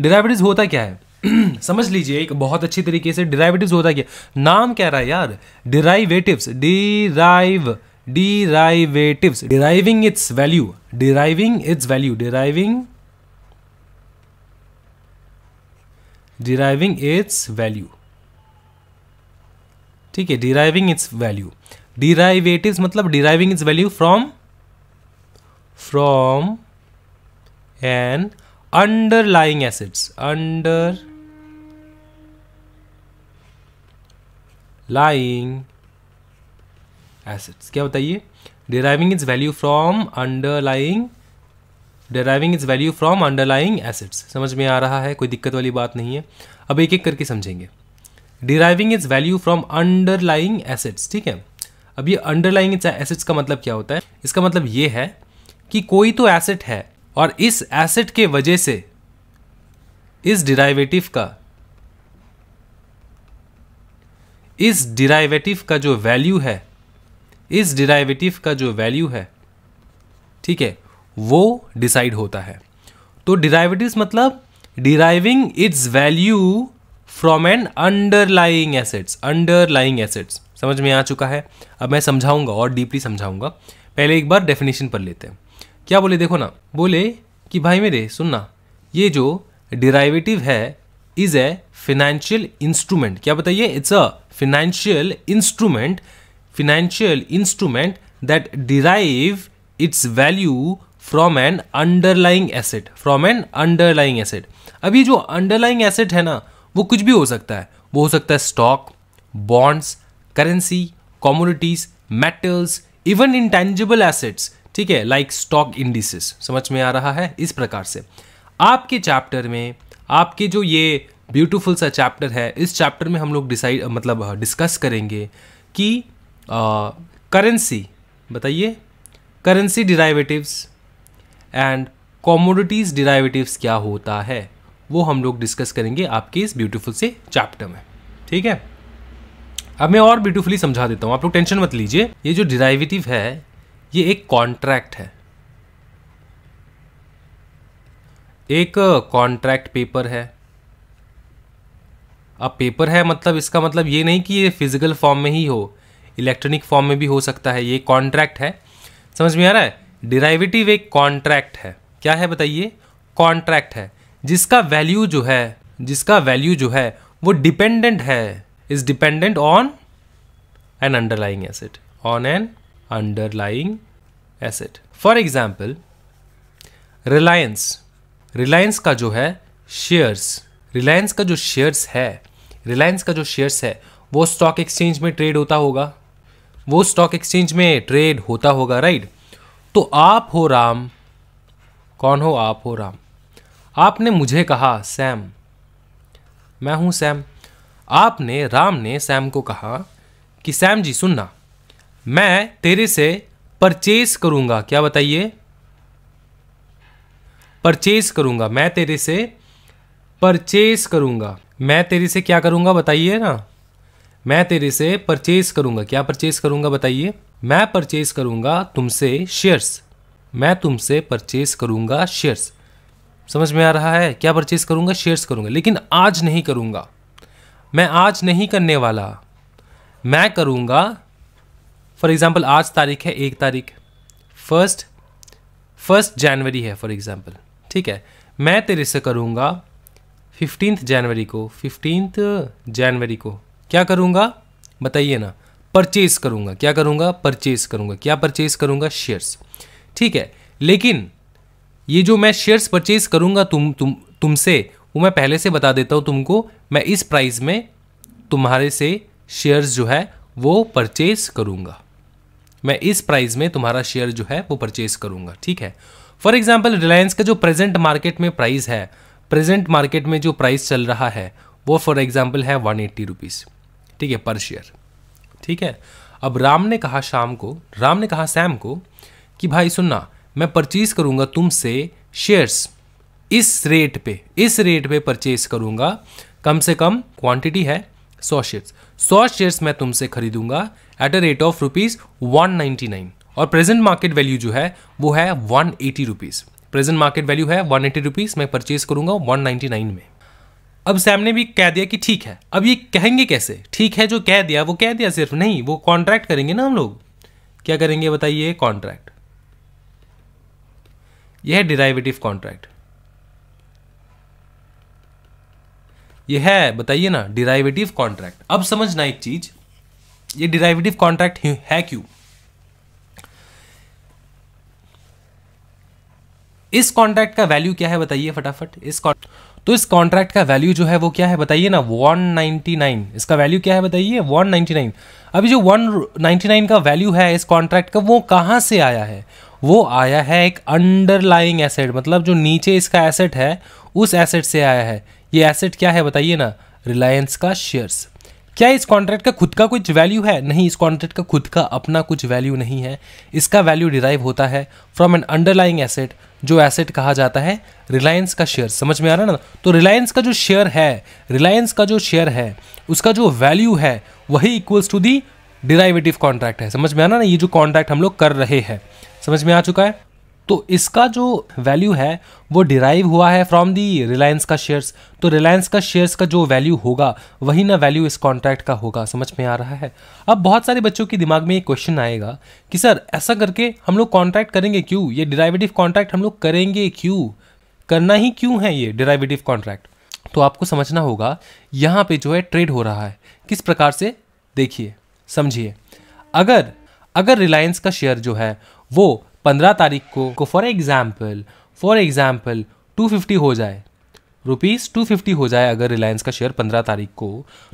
Derivative होता क्या है समझ लीजिए एक बहुत अच्छी तरीके से डिराइवेटिव होता क्या नाम कह रहा है यार derivatives derive derivatives deriving its value deriving its value deriving deriving its value ठीक है डिराइविंग इट्स वैल्यू डिराइवेटिव मतलब deriving its value from from and underlying acids underlying acids क्या बताइए deriving is value from underlying deriving is value from underlying acids समझ में आ रहा है कोई दिक्कत वाली बात नहीं है अब एक एक करके समझेंगे deriving is value from underlying acids ठीक है अब ये अंडरलाइंग एसिड्स का मतलब क्या होता है इसका मतलब ये है कि कोई तो एसिड है और इस एसेट के वजह से इस डिराइवेटिव का इस डिराइवेटिव का जो वैल्यू है इस डिराइवेटिव का जो वैल्यू है ठीक है वो डिसाइड होता है तो डिराइवेटिव मतलब deriving its value from an underlying assets underlying assets समझ में आ चुका है अब मैं समझाऊंगा और डीपली समझाऊंगा पहले एक बार डेफिनेशन पर लेते हैं क्या बोले देखो ना बोले कि भाई मेरे सुनना ये जो डिराइवेटिव है इज ए फिनेंशियल इंस्ट्रूमेंट क्या बताइए it's a financial instrument financial instrument that derive its value from an underlying asset from an underlying asset अब ये जो अंडरलाइंग एसेट है ना वो कुछ भी हो सकता है वो हो सकता है stock bonds currency commodities metals even intangible assets ठीक है लाइक स्टॉक इंडिसेस समझ में आ रहा है इस प्रकार से आपके चैप्टर में आपके जो ये ब्यूटीफुल सा चैप्टर है इस चैप्टर में हम लोग डिसाइड मतलब डिस्कस करेंगे कि करेंसी बताइए currency derivatives and commodities derivatives क्या होता है वो हम लोग डिस्कस करेंगे आपके इस ब्यूटीफुल से चैप्टर में ठीक है अब मैं और ब्यूटीफुली समझा देता हूँ आप लोग टेंशन मत लीजिए ये जो डिराइवेटिव है ये एक कॉन्ट्रैक्ट है एक कॉन्ट्रैक्ट पेपर है अब पेपर है मतलब इसका मतलब ये नहीं कि ये फिजिकल फॉर्म में ही हो इलेक्ट्रॉनिक फॉर्म में भी हो सकता है ये कॉन्ट्रैक्ट है समझ में आ रहा है डिराइवेटिव एक कॉन्ट्रैक्ट है क्या है बताइए कॉन्ट्रैक्ट है जिसका वैल्यू जो है जिसका वैल्यू जो है वो डिपेंडेंट है is dependent on an underlying acid on an underlying asset for example Reliance Reliance का जो है शेयर्स रिलायंस का जो शेयर्स है रिलायंस का जो शेयर्स है वो स्टॉक एक्सचेंज में ट्रेड होता होगा वो स्टॉक एक्सचेंज में ट्रेड होता होगा राइट तो आप हो राम कौन हो आप हो राम आपने मुझे कहा सैम मैं हूं सैम आपने राम ने सैम को कहा कि सैम जी सुनना मैं तेरे से परचेज करूँगा क्या बताइए परचेज करूँगा मैं तेरे से परचेज करूँगा मैं तेरे से क्या करूंगा बताइए ना मैं तेरे से परचेज करूंगा क्या परचेज करूँगा बताइए मैं परचेज करूँगा तुमसे शेयर्स मैं तुमसे परचेज करूँगा शेयर्स समझ में आ रहा है क्या परचेज करूंगा शेयर्स करूँगा लेकिन आज नहीं करूँगा मैं आज नहीं करने वाला मैं करूँगा फॉर एग्ज़ाम्पल आज तारीख है एक तारीख फर्स्ट फर्स्ट जनवरी है फॉर एग्ज़ाम्पल ठीक है मैं तेरे से करूँगा फिफ्टींथ जनवरी को फिफ्टींथ जनवरी को क्या करूँगा बताइए ना परचेज करूँगा क्या करूँगा परचेज करूँगा क्या परचेज करूँगा शेयर्स ठीक है लेकिन ये जो मैं शेयर्स परचेज करूँगा तुम तुम तुमसे वो मैं पहले से बता देता हूँ तुमको मैं इस प्राइस में तुम्हारे से शेयर्स जो है वो परचेज करूँगा मैं इस प्राइस में तुम्हारा शेयर जो है वो परचेज करूंगा ठीक है फॉर एग्जाम्पल रिलायंस का जो प्रेजेंट मार्केट में प्राइस है प्रेजेंट मार्केट में जो प्राइस चल रहा है वो फॉर एग्जाम्पल है वन एट्टी रुपीज़ ठीक है पर शेयर ठीक है अब राम ने कहा शाम को राम ने कहा सैम को कि भाई सुनना मैं परचेज करूँगा तुमसे शेयर्स इस रेट पे इस रेट पे परचेज करूँगा कम से कम क्वांटिटी है सौ शेयर्स सौ शेयर्स मैं तुमसे खरीदूंगा at a rate of rupees one ninety nine और प्रेजेंट मार्केट वैल्यू जो है वो है one eighty rupees present market value है वन एटी रुपीज़ मैं परचेज करूंगा वन नाइन्टी नाइन में अब सैम ने भी कह दिया कि ठीक है अब ये कहेंगे कैसे ठीक है जो कह दिया वो कह दिया सिर्फ नहीं वो कॉन्ट्रैक्ट करेंगे ना हम लोग क्या करेंगे बताइए कॉन्ट्रैक्ट यह है डिराइवेटिव कॉन्ट्रैक्ट ये है बताइए ना डिराइवेटिव कॉन्ट्रैक्ट अब समझना एक चीज ये डिराइवेटिव कॉन्ट्रैक्ट है क्यों इस कॉन्ट्रैक्ट का वैल्यू क्या है बताइए फटाफट इस तो इस कॉन्ट्रैक्ट का वैल्यू जो है वो क्या है बताइए ना 199 इसका वैल्यू क्या है बताइए 199 अभी जो 199 का वैल्यू है इस कॉन्ट्रैक्ट का वो कहाँ से आया है वो आया है एक अंडरलाइंग एसेट मतलब जो नीचे इसका एसेट है उस एसेट से आया है ये एसेट क्या है बताइए ना रिलायंस का शेयर्स क्या इस कॉन्ट्रैक्ट का खुद का कुछ वैल्यू है नहीं इस कॉन्ट्रैक्ट का खुद का अपना कुछ वैल्यू नहीं है इसका वैल्यू डिराइव होता है फ्रॉम एन अंडरलाइंग एसेट जो एसेट कहा जाता है रिलायंस का शेयर समझ में आ रहा ना तो रिलायंस का जो शेयर है रिलायंस का जो शेयर है उसका जो वैल्यू है वही equals to the derivative contract है समझ में आना ना ये जो कॉन्ट्रैक्ट हम लोग कर रहे हैं समझ में आ चुका है तो इसका जो वैल्यू है वो डिराइव हुआ है फ्रॉम दी रिलायंस का शेयर्स तो रिलायंस का शेयर्स का जो वैल्यू होगा वही ना वैल्यू इस कॉन्ट्रैक्ट का होगा समझ में आ रहा है अब बहुत सारे बच्चों के दिमाग में ये क्वेश्चन आएगा कि सर ऐसा करके हम लोग कॉन्ट्रैक्ट करेंगे क्यों ये डिराइवेटिव कॉन्ट्रैक्ट हम लोग करेंगे क्यों करना ही क्यों है ये डिराइवेटिव कॉन्ट्रैक्ट तो आपको समझना होगा यहाँ पे जो है ट्रेड हो रहा है किस प्रकार से देखिए समझिए अगर अगर रिलायंस का शेयर जो है वो पंद्रह तारीख को को for example for example two fifty हो जाए रुपीज़ टू फिफ्टी हो जाए अगर रिलायंस का शेयर पंद्रह तारीख को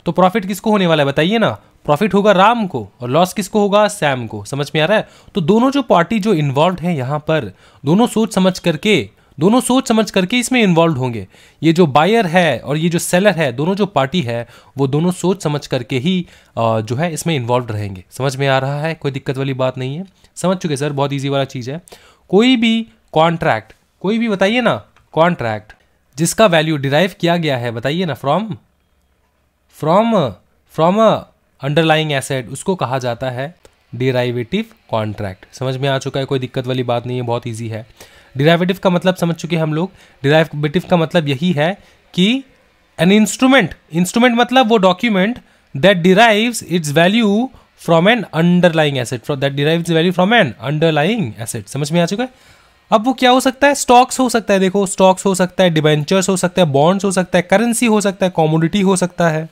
तो प्रॉफिट किसको होने वाला है बताइए ना प्रॉफिट होगा राम को और लॉस किसको होगा सैम को समझ में आ रहा है तो दोनों जो पार्टी जो इन्वॉल्व हैं यहाँ पर दोनों सोच समझ करके दोनों सोच समझ करके इसमें इन्वॉल्व होंगे ये जो बायर है और ये जो सेलर है दोनों जो पार्टी है वो दोनों सोच समझ करके ही जो है इसमें इन्वॉल्व रहेंगे समझ में आ रहा है कोई दिक्कत वाली बात नहीं है समझ चुके सर बहुत ईजी वाला चीज़ है कोई भी कॉन्ट्रैक्ट कोई भी बताइए ना कॉन्ट्रैक्ट जिसका वैल्यू डिराइव किया गया है बताइए ना from from from underlying asset उसको कहा जाता है डिराइवेटिव कॉन्ट्रैक्ट समझ में आ चुका है कोई दिक्कत वाली बात नहीं है बहुत ईजी है डिराइवेटिव का मतलब समझ चुके हम लोग डिराइवेटिव का मतलब यही है कि एन इंस्ट्रूमेंट इंस्ट्रूमेंट मतलब वो document that derives its value from an underlying asset that derive its value from an underlying asset समझ में आ चुका है अब वो क्या हो सकता है स्टॉक्स हो सकता है देखो स्टॉक्स हो सकता है डिबेंचर्स हो सकता है बॉन्ड्स हो सकता है करेंसी हो सकता है कॉमोडिटी हो सकता है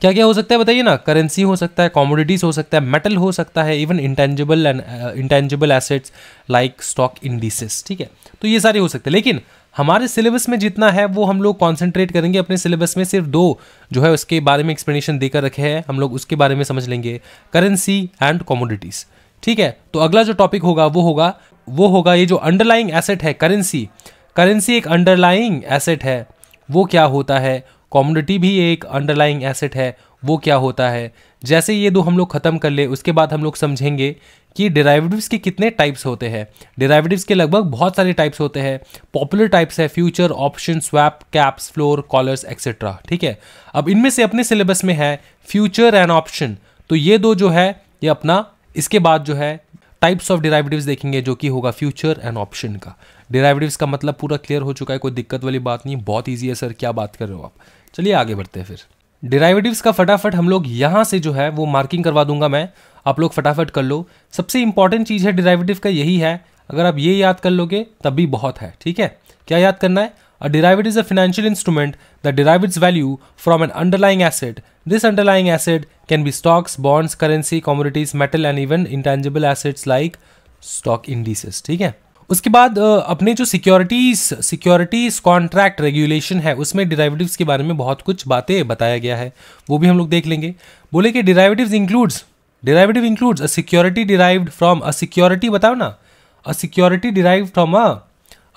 क्या क्या हो सकता है बताइए ना करेंसी हो सकता है कॉमोडिटीज़ हो सकता है मेटल हो सकता है even intangible and intangible assets like stock indices ठीक है तो ये सारे हो सकते हैं लेकिन हमारे सिलेबस में जितना है वो हम लोग कॉन्सेंट्रेट करेंगे अपने सिलेबस में सिर्फ दो जो है उसके बारे में एक्सप्लेनेशन देकर रखे हैं हम लोग उसके बारे में समझ लेंगे करेंसी एंड कॉमोडिटीज़ ठीक है तो अगला जो टॉपिक होगा वो होगा वो होगा ये जो अंडरलाइंग एसेट है करेंसी करेंसी एक अंडरलाइंग एसेट है वो क्या होता है कॉमोडिटी भी एक अंडरलाइंग एसेट है वो क्या होता है जैसे ये दो हम लोग ख़त्म कर ले उसके बाद हम लोग समझेंगे कि डेराइवेटिव्स के कितने टाइप्स होते हैं डेराइवेटिव्स के लगभग बहुत सारे टाइप्स होते हैं पॉपुलर टाइप्स है future option swap caps floor collars etcetera ठीक है अब इनमें से अपने सिलेबस में है फ्यूचर एंड ऑप्शन तो ये दो जो है ये अपना इसके बाद जो है टाइप्स ऑफ डेराइवेटिव्स देखेंगे जो कि होगा फ्यूचर एंड ऑप्शन का डेराइवेटिव्स का मतलब पूरा क्लियर हो चुका है कोई दिक्कत वाली बात नहीं बहुत ईजी है सर क्या बात कर रहे हो आप चलिए आगे बढ़ते हैं फिर डिराइवेटिव्स का फटाफट हम लोग यहाँ से जो है वो मार्किंग करवा दूंगा मैं आप लोग फटाफट कर लो सबसे इंपॉर्टेंट चीज़ है डिराइवेटिव का यही है अगर आप ये याद कर लोगे तब भी बहुत है ठीक है क्या याद करना है a derivative is a financial instrument the derive value from an underlying asset this underlying asset can be stocks bonds currency commodities metal and even intangible assets like stock indices ठीक है उसके बाद अपने जो सिक्योरिटीज सिक्योरिटीज कॉन्ट्रैक्ट रेगुलेशन है उसमें डिराइवेटिव्स के बारे में बहुत कुछ बातें बताया गया है वो भी हम लोग देख लेंगे बोले कि derivatives includes derivative includes a security derived from a security बताओ ना a security derive from a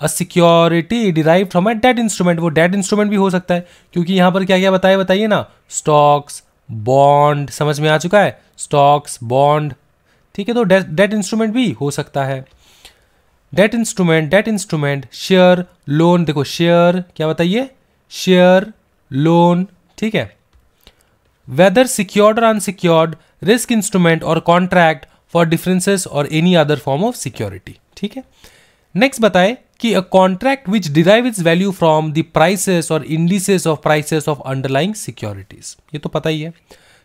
a security derive from a debt instrument वो डेट इंस्ट्रूमेंट भी हो सकता है क्योंकि यहाँ पर क्या क्या बताया बताइए ना स्टॉक्स बॉन्ड समझ में आ चुका है स्टॉक्स बॉन्ड ठीक है तो डेट इंस्ट्रूमेंट भी हो सकता है debt instrument debt instrument share loan देखो शेयर क्या बताइए शेयर लोन ठीक है वेदर सिक्योर्ड और अनसिक्योर्ड रिस्क इंस्ट्रूमेंट और कॉन्ट्रैक्ट फॉर डिफरेंसेस और any other form of security ठीक है नेक्स्ट बताए कि a contract which derive is value from the prices और indices of prices of underlying securities ये तो पता ही है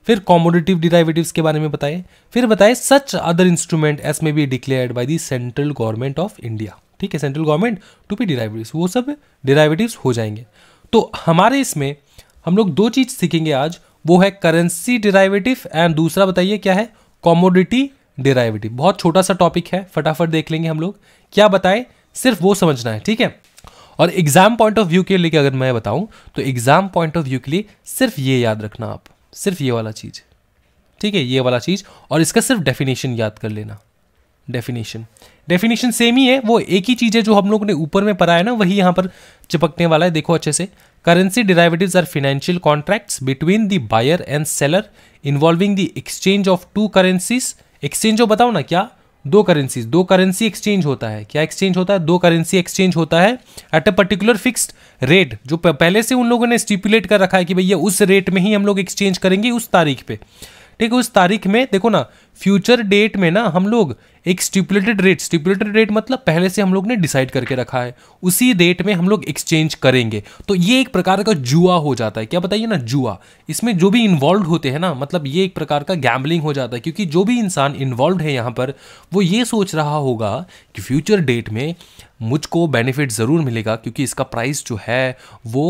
फिर कॉमोडिटिव डिराइवेटिव्स के बारे में बताए फिर बताए such other instrument as may be declared by the central government of India ठीक है central government to be derivative वो सब डिराइवेटिव हो जाएंगे तो हमारे इसमें हम लोग दो चीज़ सीखेंगे आज वो है करेंसी डिराइवेटिव एंड दूसरा बताइए क्या है कॉमोडिटी डिराइवेटिव बहुत छोटा सा टॉपिक है फटाफट देख लेंगे हम लोग क्या बताएं सिर्फ वो समझना है ठीक है और एग्जाम पॉइंट ऑफ व्यू के लिए अगर मैं बताऊं तो एग्जाम पॉइंट ऑफ व्यू के लिए सिर्फ ये याद रखना आप सिर्फ ये वाला चीज़ ठीक है ये वाला चीज़ और इसका सिर्फ डेफिनेशन याद कर लेना डेफिनेशन डेफिनेशन सेम ही है वो एक ही चीज़ है जो हम लोग ने ऊपर में पढ़ा है ना वही यहां पर चिपकने वाला है देखो अच्छे से currency derivative are financial contracts between the buyer and seller involving the exchange of two currencies exchange जो बताओ ना क्या दो करेंसीज दो करेंसी एक्सचेंज होता है क्या एक्सचेंज होता है दो करेंसी एक्सचेंज होता है at a particular fixed rate जो पहले से उन लोगों ने स्टिपुलेट कर रखा है कि भैया उस रेट में ही हम लोग एक्सचेंज करेंगे उस तारीख पे ठीक है उस तारीख में देखो ना फ्यूचर डेट में ना हम लोग एक स्टिपुलेटेड रेट स्टिपुलेटेड रेट मतलब पहले से हम लोग ने डिसाइड करके रखा है उसी डेट में हम लोग एक्सचेंज करेंगे तो ये एक प्रकार का जुआ हो जाता है क्या बताइए ना जुआ इसमें जो भी इन्वॉल्व होते हैं ना मतलब ये एक प्रकार का गैम्बलिंग हो जाता है क्योंकि जो भी इंसान इन्वॉल्व है यहाँ पर वो ये सोच रहा होगा कि फ्यूचर डेट में मुझको बेनिफिट ज़रूर मिलेगा क्योंकि इसका प्राइस जो है वो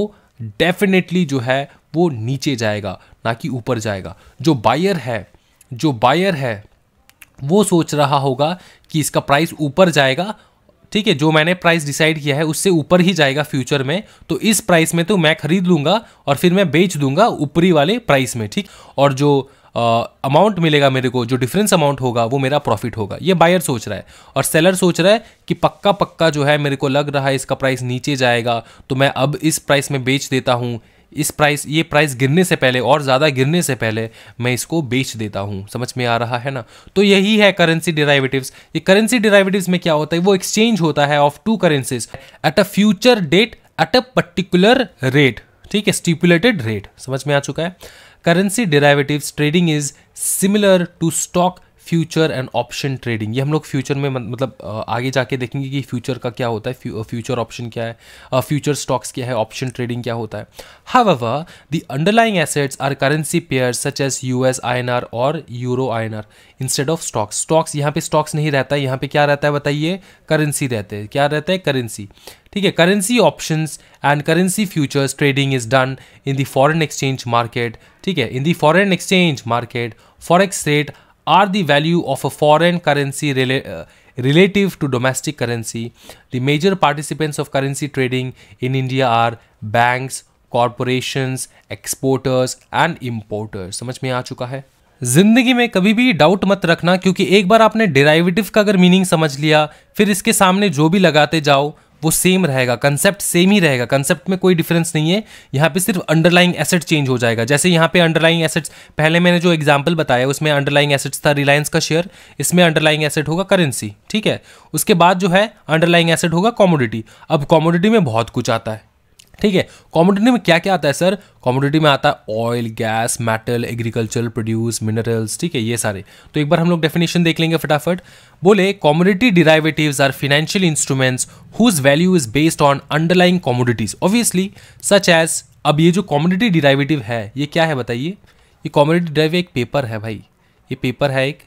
डेफिनेटली जो है वो नीचे जाएगा ना कि ऊपर जाएगा जो बायर है जो बायर है वो सोच रहा होगा कि इसका प्राइस ऊपर जाएगा ठीक है जो मैंने प्राइस डिसाइड किया है उससे ऊपर ही जाएगा फ्यूचर में तो इस प्राइस में तो मैं खरीद लूँगा और फिर मैं बेच दूंगा ऊपरी वाले प्राइस में ठीक और जो अमाउंट uh, मिलेगा मेरे को जो डिफरेंस अमाउंट होगा वो मेरा प्रॉफिट होगा ये बायर सोच रहा है और सेलर सोच रहा है कि पक्का पक्का जो है मेरे को लग रहा है इसका प्राइस नीचे जाएगा तो मैं अब इस प्राइस में बेच देता हूँ इस प्राइस ये प्राइस गिरने से पहले और ज़्यादा गिरने से पहले मैं इसको बेच देता हूँ समझ में आ रहा है ना तो यही है करेंसी डिराइवेटिव्स ये करेंसी डिराइवेटिव्स में क्या होता है वो एक्सचेंज होता है of two currencies at a future date at a particular rate ठीक है स्टिपुलेटेड रेट समझ में आ चुका है currency derivatives trading is similar to stock future and option trading ये हम लोग फ्यूचर में मतलब आगे जाके देखेंगे कि फ्यूचर का क्या होता है फ्यूचर ऑप्शन क्या है फ्यूचर स्टॉक्स क्या है ऑप्शन ट्रेडिंग क्या होता है however the underlying assets are currency pair such as U S I N R और euro I N R instead of stocks stocks यहाँ पे स्टॉक्स नहीं रहता है यहाँ पे क्या रहता है बताइए करेंसी रहते हैं क्या रहता है करेंसी ठीक है currency options and currency futures trading is done in the foreign exchange market ठीक है in the foreign exchange market forex rate are the value of a foreign currency rela- relative to domestic currency. The major participants of currency trading in India are banks, corporations exporters and importers समझ में आ चुका है जिंदगी में कभी भी doubt मत रखना क्योंकि एक बार आपने डेराइवेटिव का अगर मीनिंग समझ लिया फिर इसके सामने जो भी लगाते जाओ वो सेम रहेगा कंसेप्ट सेम ही रहेगा कंसेप्ट में कोई डिफरेंस नहीं है यहाँ पे सिर्फ अंडरलाइंग एसेट चेंज हो जाएगा जैसे यहाँ पे अंडरलाइंग एसेट्स पहले मैंने जो एग्जांपल बताया उसमें अंडरलाइंग एसेट्स था रिलायंस का शेयर इसमें अंडरलाइंग एसेट होगा करेंसी ठीक है उसके बाद जो है अंडरलाइंग एसेट होगा कॉमोडिटी अब कॉमोडिटी में बहुत कुछ आता है ठीक है कॉमोडिटी में क्या क्या आता है सर कॉमोडिटी में आता है oil gas metal agriculture produce minerals ठीक है ये सारे तो एक बार हम लोग डेफिनेशन देख लेंगे फटाफट बोले commodity derivative are financial instruments whose value is based on underlying commodities obviously such as अब ये जो कॉमोडिटी डिराइवेटिव है ये क्या है बताइए ये कॉमोडिटी डिराइव एक पेपर है भाई ये पेपर है एक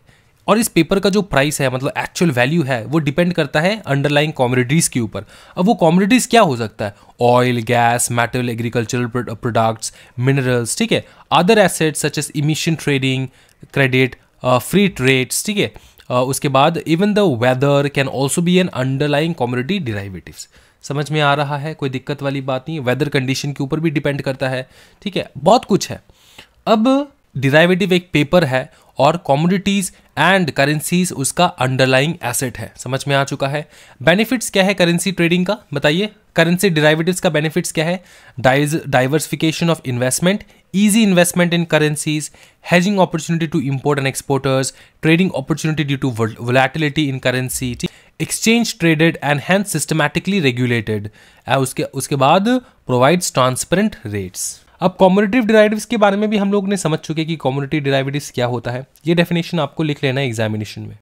और इस पेपर का जो प्राइस है मतलब एक्चुअल वैल्यू है वो डिपेंड करता है अंडरलाइंग कॉमोडिटीज़ के ऊपर अब वो कॉमोडिटीज़ क्या हो सकता है oil gas metal agricultural products minerals ठीक है other assets such as emission trading credit free trades ठीक है uh, उसके बाद even the weather can also be an underlying commodity derivatives समझ में आ रहा है कोई दिक्कत वाली बात नहीं वेदर कंडीशन के ऊपर भी डिपेंड करता है ठीक है बहुत कुछ है अब डिराइवेटिव एक पेपर है और कॉमोडिटीज एंड करेंसी उसका अंडरलाइंग एसेट है समझ में आ चुका है बेनिफिट्स क्या है करेंसी ट्रेडिंग का बताइए करेंसी डिराइवेटिव्स का बेनिफिट क्या है diversification of investment easy investment in currencies hedging opportunity to import and exporters trading opportunity due to volatility in currency exchange traded and hand systematically regulated उसके उसके बाद प्रोवाइड ट्रांसपेरेंट रेट्स अब कॉम्युनिटिव डिराइविव्स के बारे में भी हम लोग ने समझ चुके कि कॉम्युनिटिव डिराइविव्स क्या होता है ये डेफिनेशन आपको लिख लेना है एग्जामिनेशन में